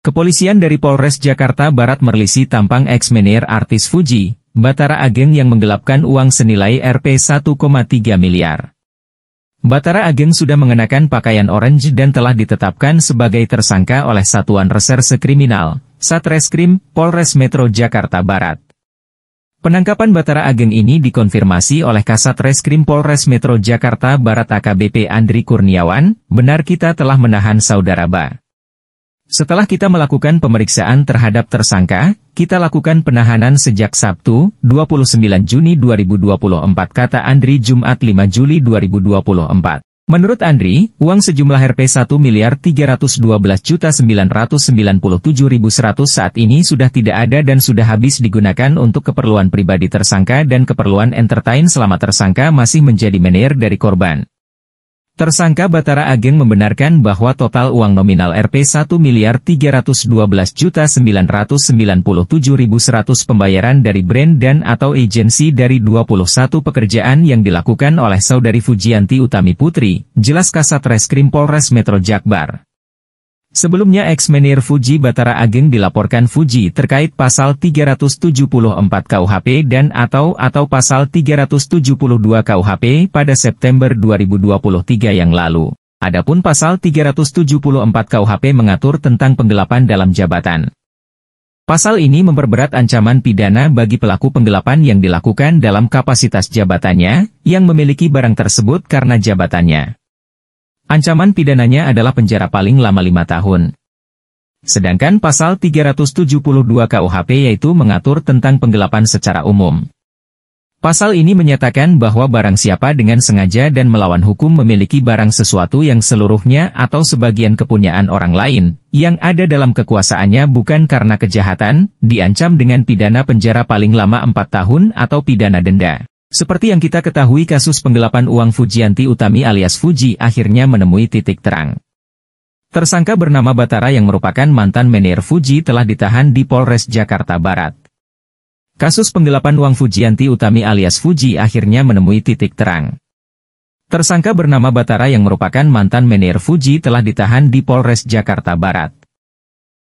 Kepolisian dari Polres Jakarta Barat merilisi tampang ex-menir artis Fuji, Batara Ageng yang menggelapkan uang senilai Rp 1,3 miliar. Batara Ageng sudah mengenakan pakaian orange dan telah ditetapkan sebagai tersangka oleh Satuan Reserse Kriminal, Satreskrim, Polres Metro Jakarta Barat. Penangkapan Batara Ageng ini dikonfirmasi oleh Kasat Reskrim Polres Metro Jakarta Barat AKBP Andri Kurniawan, benar kita telah menahan saudara Ba. Setelah kita melakukan pemeriksaan terhadap tersangka, kita lakukan penahanan sejak Sabtu, 29 Juni 2024 kata Andri Jumat 5 Juli 2024. Menurut Andri, uang sejumlah Rp 1 miliar 312.997.100 saat ini sudah tidak ada dan sudah habis digunakan untuk keperluan pribadi tersangka dan keperluan entertain selama tersangka masih menjadi manajer dari korban. Tersangka Batara Ageng membenarkan bahwa total uang nominal Rp 1 miliar 312 juta 997.100 pembayaran dari brand dan atau agensi dari 21 pekerjaan yang dilakukan oleh saudari Fujianti Utami Putri, jelas Kasat Reskrim Polres Metro Jakbar. Sebelumnya ex-menir Fuji Batara Ageng dilaporkan Fuji terkait pasal 374 KUHP dan atau atau pasal 372 KUHP pada September 2023 yang lalu. Adapun pasal 374 KUHP mengatur tentang penggelapan dalam jabatan. Pasal ini memperberat ancaman pidana bagi pelaku penggelapan yang dilakukan dalam kapasitas jabatannya, yang memiliki barang tersebut karena jabatannya. Ancaman pidananya adalah penjara paling lama lima tahun. Sedangkan pasal 372 KUHP yaitu mengatur tentang penggelapan secara umum. Pasal ini menyatakan bahwa barang siapa dengan sengaja dan melawan hukum memiliki barang sesuatu yang seluruhnya atau sebagian kepunyaan orang lain, yang ada dalam kekuasaannya bukan karena kejahatan, diancam dengan pidana penjara paling lama 4 tahun atau pidana denda. Seperti yang kita ketahui kasus penggelapan uang Fujianti Utami alias Fuji akhirnya menemui titik terang. Tersangka bernama Batara yang merupakan mantan manajer Fuji telah ditahan di Polres Jakarta Barat. Kasus penggelapan uang Fujianti Utami alias Fuji akhirnya menemui titik terang. Tersangka bernama Batara yang merupakan mantan manajer Fuji telah ditahan di Polres Jakarta Barat.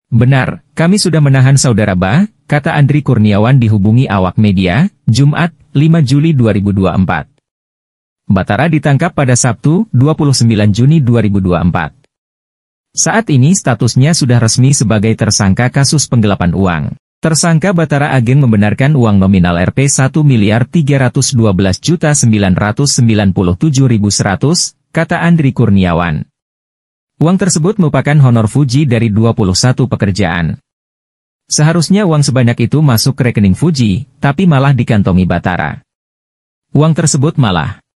Benar, kami sudah menahan saudara Ba, kata Andri Kurniawan dihubungi awak media, Jumat, 5 Juli 2024. Batara ditangkap pada Sabtu, 29 Juni 2024. Saat ini statusnya sudah resmi sebagai tersangka kasus penggelapan uang. Tersangka Batara Agen membenarkan uang nominal Rp 1 miliar 312.997.100, kata Andri Kurniawan. Uang tersebut merupakan honor Fuji dari 21 pekerjaan. Seharusnya uang sebanyak itu masuk ke rekening Fuji, tapi malah dikantongi Batara. Uang tersebut malah